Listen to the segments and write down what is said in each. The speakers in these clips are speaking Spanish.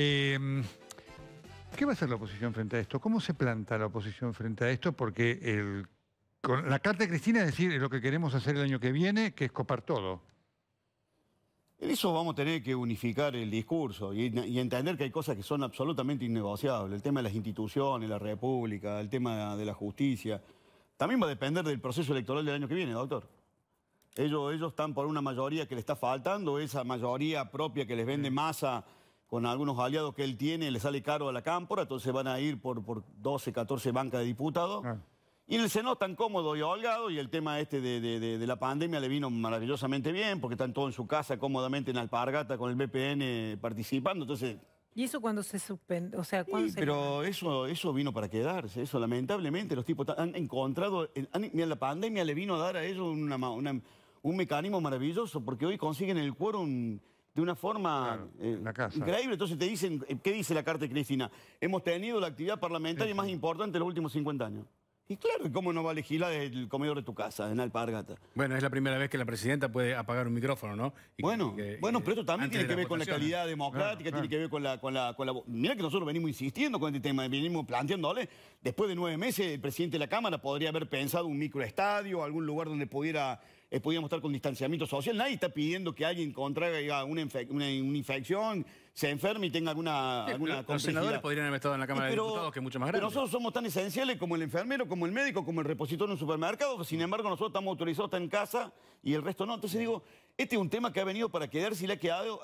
Em, ¿Qué va a hacer la oposición frente a esto? ¿Cómo se planta la oposición frente a esto? Porque con la carta de Cristina es decir lo que queremos hacer el año que viene, que es copar todo. En eso vamos a tener que unificar el discurso y, entender que hay cosas que son absolutamente innegociables. El tema de las instituciones, la república, el tema de la justicia. También va a depender del proceso electoral del año que viene, doctor. Ellos, ellos están por una mayoría que le está faltando, esa mayoría propia que les vende masa con algunos aliados que él tiene, le sale caro a la cámpora, entonces van a ir por, por 12, 14 bancas de diputados. Ah. Y el Senado tan cómodo y holgado, y el tema este de, la pandemia le vino maravillosamente bien, porque están todos en su casa cómodamente en Alpargata con el BPN eh, participando, entonces... ¿Y eso cuando se suspende? O sea, sí, pero eso, eso vino para quedarse, eso lamentablemente los tipos han encontrado... la pandemia le vino a dar a ellos un mecanismo maravilloso, porque hoy consiguen el quórum de una forma eh, increíble. Entonces te dicen, eh, ¿qué dice la Carta de Cristina? Hemos tenido la actividad parlamentaria más importante en los últimos 50 años. Y claro, ¿cómo no va a legislar desde el comedor de tu casa, en Alpargata? Bueno, es la primera vez que la presidenta puede apagar un micrófono, ¿no? bueno, bueno, pero esto también tiene que ver con la calidad democrática, tiene que ver con la, con con la... Mira que nosotros venimos insistiendo con este tema, venimos planteándole. Después de nueve meses, el presidente de la Cámara podría haber pensado un microestadio, algún lugar donde pudiera Podríamos eh, podíamos estar con distanciamiento social. Nadie está pidiendo que alguien contraiga una, infección, se enferme y tenga alguna, sí, Los senadores podrían haber estado en la Cámara de Diputados, que es mucho más grande. Pero nosotros somos tan esenciales como el enfermero, como el médico, como el repositorio en un supermercado. Sin embargo, nosotros estamos autorizados, a estar en casa y el resto no. Entonces digo, este es un tema que ha venido para quedarse y le ha, quedado,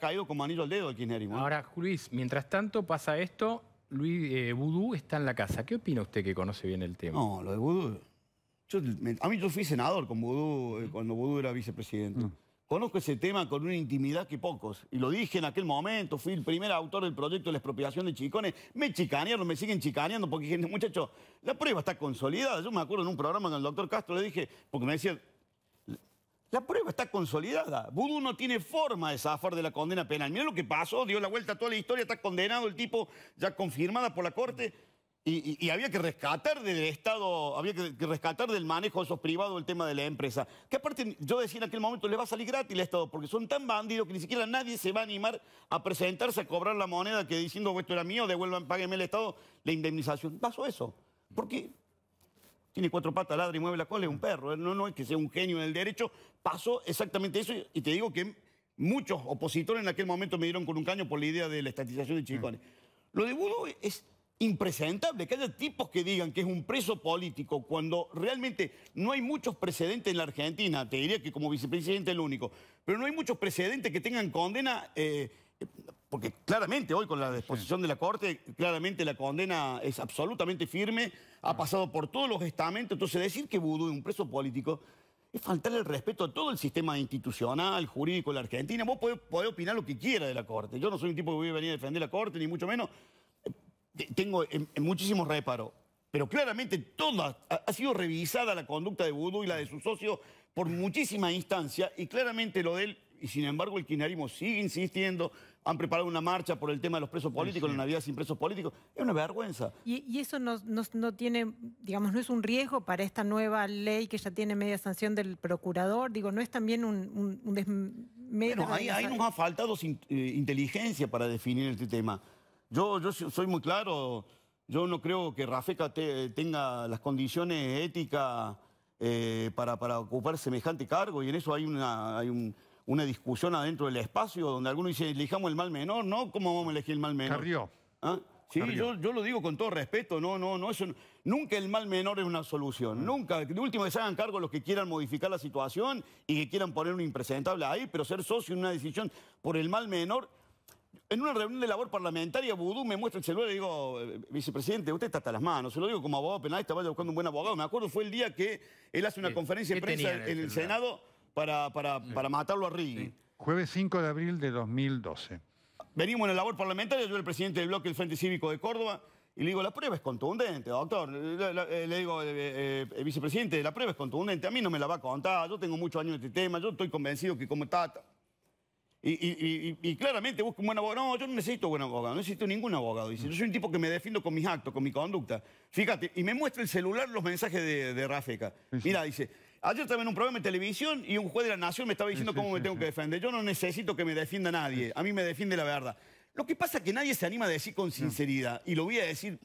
caído como anillo al dedo al kirchnerismo. ¿eh? Ahora, Luis, mientras tanto pasa esto, Luis eh, Vudú está en la casa. ¿Qué opina usted que conoce bien el tema? No, lo de Vudú a mí yo fui senador con Vudú, eh, mm. cuando Vudú era vicepresidente. Mm. Conozco ese tema con una intimidad que pocos. Y lo dije en aquel momento, fui el primer autor del proyecto de la expropiación de Chicones. Me chicanearon, me siguen chicaneando, porque dije, muchachos, la prueba está consolidada. Yo me acuerdo en un programa con el doctor Castro, le dije, porque me decían, la prueba está consolidada. Vudú no tiene forma de zafar de la condena penal. Mira lo que pasó, dio la vuelta a toda la historia, está condenado el tipo ya confirmada por la Corte y, había que rescatar del Estado, había que, rescatar del manejo de esos privados el tema de la empresa. Que aparte, yo decía en aquel momento, le va a salir gratis al Estado, porque son tan bandidos que ni siquiera nadie se va a animar a presentarse a cobrar la moneda que diciendo esto era mío, devuelvan, páguenme el Estado la indemnización. Pasó eso. Porque tiene cuatro patas, ladra y mueve la cola, es un perro. ¿eh? No, no es que sea un genio del derecho. Pasó exactamente eso y te digo que muchos opositores en aquel momento me dieron con un caño por la idea de la estatización de chicones mm. Lo de Budo es impresentable que haya tipos que digan que es un preso político cuando realmente no hay muchos precedentes en la Argentina, te diría que como vicepresidente el único, pero no hay muchos precedentes que tengan condena, eh, porque claramente hoy con la disposición de la Corte, claramente la condena es absolutamente firme, ha pasado por todos los estamentos, entonces decir que Vudú es un preso político es faltarle el respeto a todo el sistema institucional, jurídico de la Argentina. Vos podés, opinar lo que quieras de la Corte. Yo no soy un tipo que voy a venir a defender la Corte, ni mucho menos, tengo en, muchísimos reparos. Pero claramente toda ha, sido revisada la conducta de Vudú y la de sus socios por muchísima instancia y claramente lo de él, y sin embargo el quinarismo sigue insistiendo, han preparado una marcha por el tema de los presos políticos, la Navidad sin presos políticos, es una vergüenza. Y, eso no, no, tiene, digamos, no es un riesgo para esta nueva ley que ya tiene media sanción del procurador, digo, no es también un, un, bueno, ahí, nos ha faltado eh, inteligencia para definir este tema. Yo, soy muy claro, yo no creo que Rafeca tenga las condiciones éticas eh, para, ocupar semejante cargo y en eso hay una, hay discusión adentro del espacio donde algunos dicen, elijamos el mal menor, ¿no? ¿Cómo vamos a elegir el mal menor? Carrió. ¿Ah? Sí, yo, lo digo con todo respeto, no, no, no, eso, nunca el mal menor es una solución, mm. nunca, de último que se hagan cargo los que quieran modificar la situación y que quieran poner un impresentable ahí, pero ser socio en una decisión por el mal menor en una reunión de labor parlamentaria, Vudú me muestra el celular y digo, eh, vicepresidente, usted está hasta las manos. Se lo digo como abogado penalista, vaya buscando un buen abogado. Me acuerdo, fue el día que él hace una conferencia de prensa en el, Senado para, para, matarlo a Rigi. Jueves 5 de abril de 2012. Venimos en la labor parlamentaria, yo era el presidente del bloque del Frente Cívico de Córdoba, y le digo, la prueba es contundente, doctor. Le, eh, digo, eh, vicepresidente, la prueba es contundente, a mí no me la va a contar, yo tengo muchos años en este tema, yo estoy convencido que como está y, claramente busco un buen abogado. No, yo no necesito buen abogado, no necesito ningún abogado. yo soy un tipo que me defiendo con mis actos, con mi conducta. Fíjate, y me muestra el celular los mensajes de, de Rafeca. Mira, dice, ayer también un programa de televisión y un juez de la nación me estaba diciendo cómo me tengo que defender. Yo no necesito que me defienda nadie, a mí me defiende la verdad. Lo que pasa es que nadie se anima a decir con sinceridad, y lo voy a decir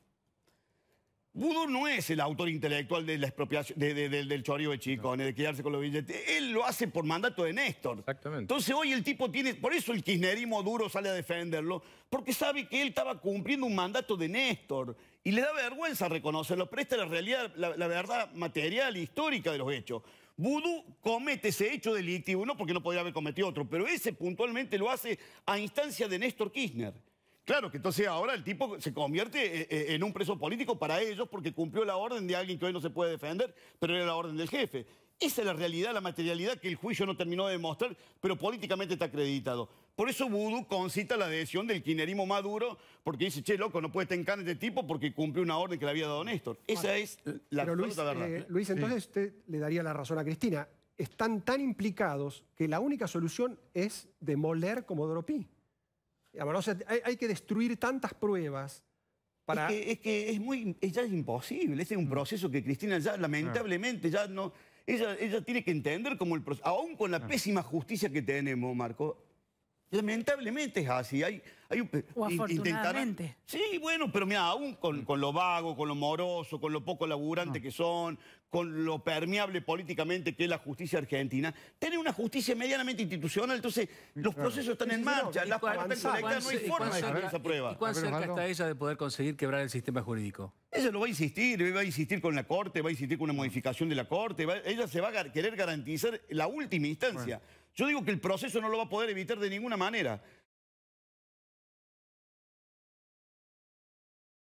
Vudú no es el autor intelectual de la expropiación, del chorio de chico de quedarse con los billetes. Él lo hace por mandato de Néstor. Exactamente. Entonces hoy el tipo tiene... Por eso el kirchnerismo duro sale a defenderlo, porque sabe que él estaba cumpliendo un mandato de Néstor. Y le da vergüenza reconocerlo, pero esta es la realidad, la, verdad material, e histórica de los hechos. Vudú comete ese hecho delictivo, no porque no podría haber cometido otro, pero ese puntualmente lo hace a instancia de Néstor Kirchner. Claro, que entonces ahora el tipo se convierte eh, eh, en un preso político para ellos porque cumplió la orden de alguien que hoy no se puede defender, pero era la orden del jefe. Esa es la realidad, la materialidad que el juicio no terminó de demostrar, pero políticamente está acreditado. Por eso Vudú concita la adhesión del quinerismo Maduro, porque dice, che, loco, no puede estar en de este tipo porque cumplió una orden que le había dado Néstor. Esa es la pero verdad. Eh, Luis, entonces usted le daría la razón a Cristina. Están tan implicados que la única solución es demoler como Doropí hay, que destruir tantas pruebas. Para... Es, que, es, muy, es ya es imposible. es un mm. proceso que Cristina ya, lamentablemente, ya no. Ella, ella tiene que entender como el proceso. Aún con la ah. pésima justicia que tenemos, Marco, Lamentablemente es así. Hay, hay un, o Sí, bueno, pero mira, aún con, lo vago, con lo moroso, con lo poco laburante ah. que son, con lo permeable políticamente que es la justicia argentina, tiene una justicia medianamente institucional, entonces los procesos están en marcha, las partes no hay forma de hacer esa prueba. cuán cerca está ella de poder conseguir quebrar el sistema jurídico? Ella lo va a insistir, va a insistir con la Corte, va a insistir con una modificación de la Corte, ella se va a querer garantizar la última instancia. Yo digo que el proceso no lo va a poder evitar de ninguna manera.